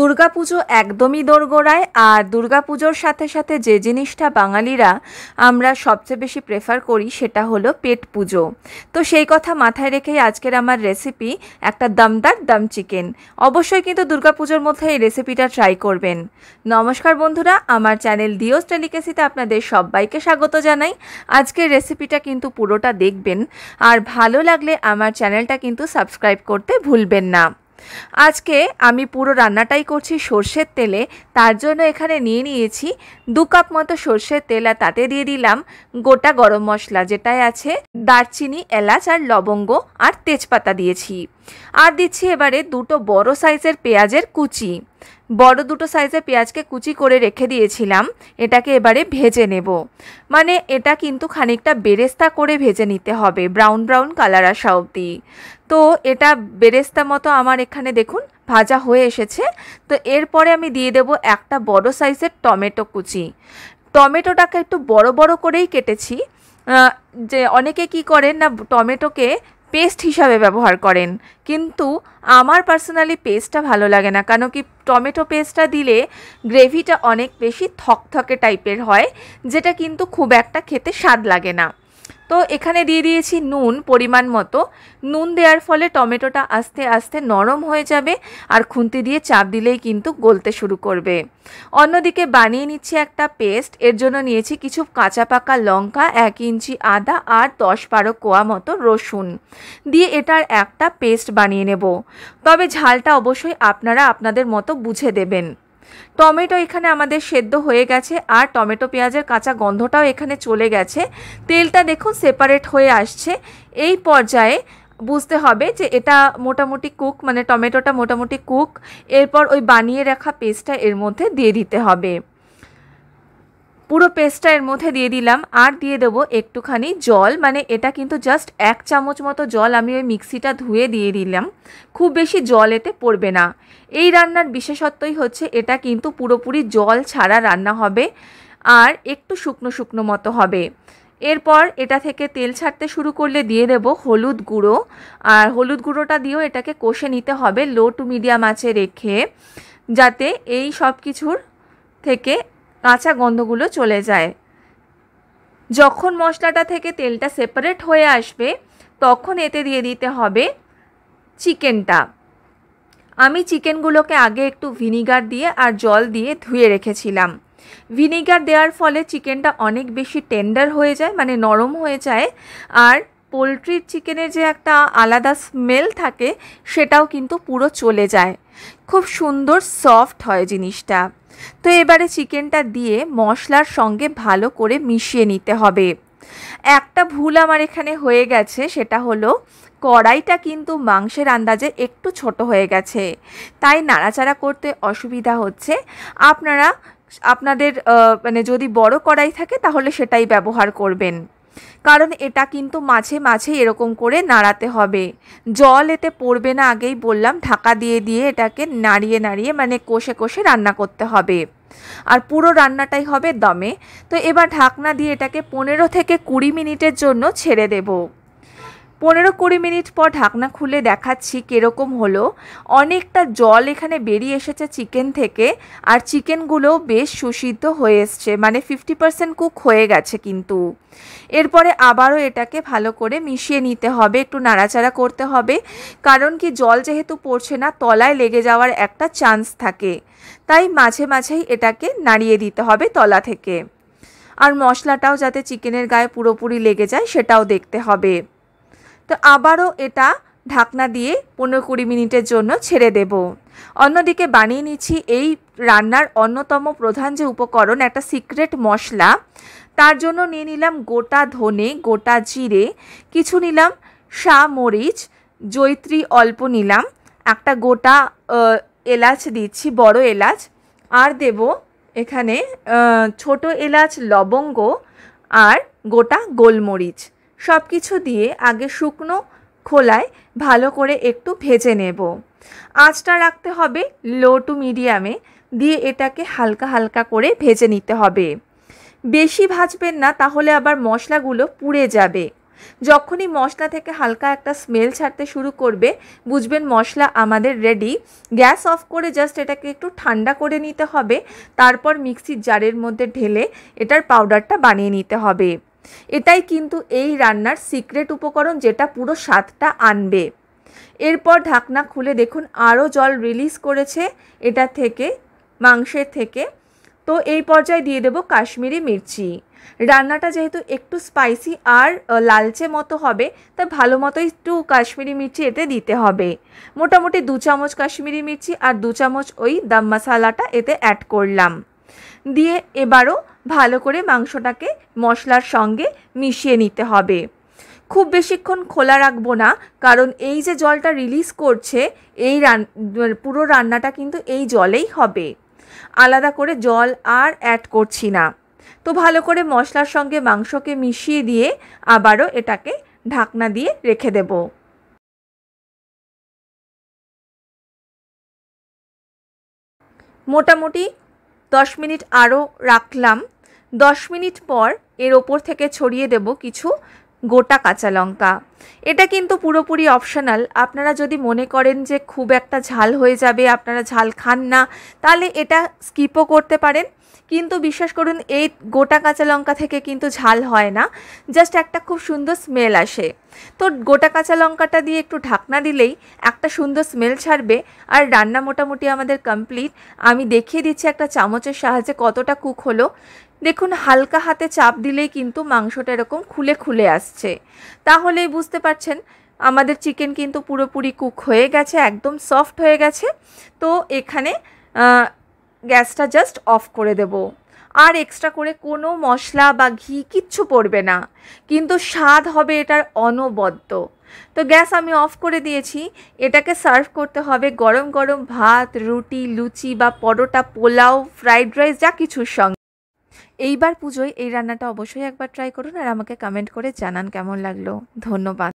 দুর্গাপুজো একদমই দোরগোড়ায় আর দুর্গাপুজোর সাথে সাথে যে জিনিসটা বাঙালিরা আমরা সবচেয়ে বেশি প্রেফার করি সেটা হলো পেট পুজো তো সেই কথা মাথায় রেখেই আজকের আমার রেসিপি একটা দমদার দম চিকেন অবশ্যই কিন্তু দুর্গাপুজোর মধ্যে এই রেসিপিটা ট্রাই করবেন নমস্কার বন্ধুরা আমার চ্যানেল ডিওস টেলিকেসিতে আপনাদের সবাইকে স্বাগত জানাই আজকের রেসিপিটা কিন্তু পুরোটা দেখবেন আর ভালো লাগলে আমার চ্যানেলটা কিন্তু সাবস্ক্রাইব করতে ভুলবেন না আজকে আমি পুরো রান্নাটাই করছি সর্ষের তেলে তার জন্য এখানে নিয়ে নিয়েছি দু কাপ মতো সর্ষের তেল আর তাতে দিয়ে দিলাম গোটা গরম মশলা যেটাই আছে দারচিনি এলাচ আর লবঙ্গ আর তেজপাতা দিয়েছি আর দিচ্ছি এবারে দুটো বড় সাইজের পেঁয়াজের কুচি বড় দুটো সাইজে পেঁয়াজকে কুচি করে রেখে দিয়েছিলাম এটাকে এবারে ভেজে নেব মানে এটা কিন্তু খানিকটা বেরেস্তা করে ভেজে নিতে হবে ব্রাউন ব্রাউন কালার আসা অবধি তো এটা বেরেস্তা মতো আমার এখানে দেখুন ভাজা হয়ে এসেছে তো এরপরে আমি দিয়ে দেব একটা বড় সাইজের টমেটো কুচি টমেটোটাকে একটু বড় বড় করেই কেটেছি যে অনেকে কি করেন না টমেটোকে পেস্ট হিসাবে ব্যবহার করেন কিন্তু আমার পার্সোনালি পেস্টটা ভালো লাগে না কেন কি টমেটো পেস্টটা দিলে গ্রেভিটা অনেক বেশি থকথকে টাইপের হয় যেটা কিন্তু খুব একটা খেতে স্বাদ লাগে না তো এখানে দিয়ে দিয়েছি নুন পরিমাণ মতো নুন দেওয়ার ফলে টমেটোটা আস্তে আস্তে নরম হয়ে যাবে আর খুন্তি দিয়ে চাপ দিলেই কিন্তু গলতে শুরু করবে অন্যদিকে বানিয়ে নিচ্ছি একটা পেস্ট এর জন্য নিয়েছি কিছু কাঁচা পাকা লঙ্কা এক ইঞ্চি আদা আর দশ বারো কোয়া মতো রসুন দিয়ে এটার একটা পেস্ট বানিয়ে নেব তবে ঝালটা অবশ্যই আপনারা আপনাদের মতো বুঝে দেবেন টমেটো এখানে আমাদের সেদ্ধ হয়ে গেছে আর টমেটো পেঁয়াজের কাঁচা গন্ধটাও এখানে চলে গেছে তেলটা দেখুন সেপারেট হয়ে আসছে এই পর্যায়ে বুঝতে হবে যে এটা মোটামুটি কুক মানে টমেটোটা মোটামুটি কুক এরপর ওই বানিয়ে রাখা পেস্টটা এর মধ্যে দিয়ে দিতে হবে পুরো পেস্টটা এর মধ্যে দিয়ে দিলাম আর দিয়ে দেবো একটুখানি জল মানে এটা কিন্তু জাস্ট এক চামচ মতো জল আমি ওই মিক্সিটা ধুয়ে দিয়ে দিলাম খুব বেশি জল এতে পড়বে না এই রান্নার বিশেষত্বই হচ্ছে এটা কিন্তু পুরোপুরি জল ছাড়া রান্না হবে আর একটু শুকনো শুকনো মতো হবে এরপর এটা থেকে তেল ছাড়তে শুরু করলে দিয়ে দেব হলুদ গুঁড়ো আর হলুদ গুঁড়োটা দিয়েও এটাকে কষে নিতে হবে লো টু মিডিয়াম আছে রেখে যাতে এই সব কিছুর থেকে কাঁচা গন্ধগুলো চলে যায় যখন মশলাটা থেকে তেলটা সেপারেট হয়ে আসবে তখন এতে দিয়ে দিতে হবে চিকেনটা আমি চিকেনগুলোকে আগে একটু ভিনিগার দিয়ে আর জল দিয়ে ধুয়ে রেখেছিলাম ভিনিগার দেওয়ার ফলে চিকেনটা অনেক বেশি টেন্ডার হয়ে যায় মানে নরম হয়ে যায় আর পোলট্রির চিকেনের যে একটা আলাদা স্মেল থাকে সেটাও কিন্তু পুরো চলে যায় খুব সুন্দর সফট হয় জিনিসটা তো এবারে চিকেনটা দিয়ে মশলার সঙ্গে ভালো করে মিশিয়ে নিতে হবে একটা ভুল আমার এখানে হয়ে গেছে সেটা হলো কড়াইটা কিন্তু মাংসের আন্দাজে একটু ছোট হয়ে গেছে তাই নাড়াচাড়া করতে অসুবিধা হচ্ছে আপনারা আপনাদের মানে যদি বড় কড়াই থাকে তাহলে সেটাই ব্যবহার করবেন কারণ এটা কিন্তু মাঝে মাঝে এরকম করে নাড়াতে হবে জল এতে পড়বে না আগেই বললাম ঢাকা দিয়ে দিয়ে এটাকে নাড়িয়ে নাড়িয়ে মানে কষে কষে রান্না করতে হবে আর পুরো রান্নাটাই হবে দমে তো এবার ঢাকনা দিয়ে এটাকে পনেরো থেকে কুড়ি মিনিটের জন্য ছেড়ে দেবো পনেরো কুড়ি মিনিট পর ঢাকনা খুলে দেখাচ্ছি কীরকম হলো অনেকটা জল এখানে বেরিয়ে এসেছে চিকেন থেকে আর চিকেনগুলোও বেশ সুসিদ্ধ হয়ে এসছে মানে ফিফটি পারসেন্ট কুক হয়ে গেছে কিন্তু এরপরে আবারও এটাকে ভালো করে মিশিয়ে নিতে হবে একটু নাড়াচাড়া করতে হবে কারণ কি জল যেহেতু পড়ছে না তলায় লেগে যাওয়ার একটা চান্স থাকে তাই মাঝে মাঝেই এটাকে নাড়িয়ে দিতে হবে তলা থেকে আর মশলাটাও যাতে চিকেনের গায়ে পুরোপুরি লেগে যায় সেটাও দেখতে হবে তো আবারও এটা ঢাকনা দিয়ে পনেরো কুড়ি মিনিটের জন্য ছেড়ে দেব অন্যদিকে বানিয়ে নিচ্ছি এই রান্নার অন্যতম প্রধান যে উপকরণ একটা সিক্রেট মশলা তার জন্য নিয়ে নিলাম গোটা ধনে গোটা জিরে কিছু নিলাম শা মরিচ জৈত্রী অল্প নিলাম একটা গোটা এলাচ দিচ্ছি বড় এলাচ আর দেব এখানে ছোট এলাচ লবঙ্গ আর গোটা গোলমরিচ সব কিছু দিয়ে আগে শুকনো খোলায় ভালো করে একটু ভেজে নেব আঁচটা রাখতে হবে লো টু মিডিয়ামে দিয়ে এটাকে হালকা হালকা করে ভেজে নিতে হবে বেশি ভাজবেন না তাহলে আবার মশলাগুলো পুড়ে যাবে যখনই মশলা থেকে হালকা একটা স্মেল ছাড়তে শুরু করবে বুঝবেন মশলা আমাদের রেডি গ্যাস অফ করে জাস্ট এটাকে একটু ঠান্ডা করে নিতে হবে তারপর মিক্সির জারের মধ্যে ঢেলে এটার পাউডারটা বানিয়ে নিতে হবে এটাই কিন্তু এই রান্নার সিক্রেট উপকরণ যেটা পুরো স্বাদটা আনবে এরপর ঢাকনা খুলে দেখুন আরও জল রিলিজ করেছে এটা থেকে মাংসের থেকে তো এই পর্যায়ে দিয়ে দেব কাশ্মীরি মির্চি রান্নাটা যেহেতু একটু স্পাইসি আর লালচে মতো হবে তাই ভালো মতো একটু কাশ্মীরি মির্চি এতে দিতে হবে মোটামুটি দু চামচ কাশ্মীরি মির্চি আর দু চামচ ওই দাম মশালাটা এতে অ্যাড করলাম দিয়ে এবারও ভালো করে মাংসটাকে মশলার সঙ্গে মিশিয়ে নিতে হবে খুব বেশিক্ষণ খোলা রাখবো না কারণ এই যে জলটা রিলিজ করছে এই রান পুরো রান্নাটা কিন্তু এই জলেই হবে আলাদা করে জল আর অ্যাড করছি না তো ভালো করে মশলার সঙ্গে মাংসকে মিশিয়ে দিয়ে আবারও এটাকে ঢাকনা দিয়ে রেখে দেব মোটামুটি দশ মিনিট আরও রাখলাম দশ মিনিট পর এর ওপর থেকে ছড়িয়ে দেব কিছু গোটা কাঁচা লঙ্কা এটা কিন্তু পুরোপুরি অপশনাল আপনারা যদি মনে করেন যে খুব একটা ঝাল হয়ে যাবে আপনারা ঝাল খান না তাহলে এটা স্কিপও করতে পারেন কিন্তু বিশ্বাস করুন এই গোটা কাঁচা লঙ্কা থেকে কিন্তু ঝাল হয় না জাস্ট একটা খুব সুন্দর স্মেল আসে তো গোটা কাঁচা লঙ্কাটা দিয়ে একটু ঢাকনা দিলেই একটা সুন্দর স্মেল ছাড়বে আর রান্না মোটামুটি আমাদের কমপ্লিট আমি দেখিয়ে দিচ্ছি একটা চামচের সাহায্যে কতটা কুক হলো দেখুন হালকা হাতে চাপ দিলেই কিন্তু মাংসটা এরকম খুলে খুলে আসছে তাহলেই বুঝতে পারছেন আমাদের চিকেন কিন্তু পুরোপুরি কুক হয়ে গেছে একদম সফট হয়ে গেছে তো এখানে গ্যাসটা জাস্ট অফ করে দেব আর এক্সট্রা করে কোনো মশলা বা ঘি কিচ্ছু পড়বে না কিন্তু স্বাদ হবে এটার অনবদ্য তো গ্যাস আমি অফ করে দিয়েছি এটাকে সার্ভ করতে হবে গরম গরম ভাত রুটি লুচি বা পরোটা পোলাও ফ্রাইড রাইস যা কিছুর সঙ্গে এইবার পুজোয় এই রান্নাটা অবশ্যই একবার ট্রাই করুন আর আমাকে কমেন্ট করে জানান কেমন লাগলো ধন্যবাদ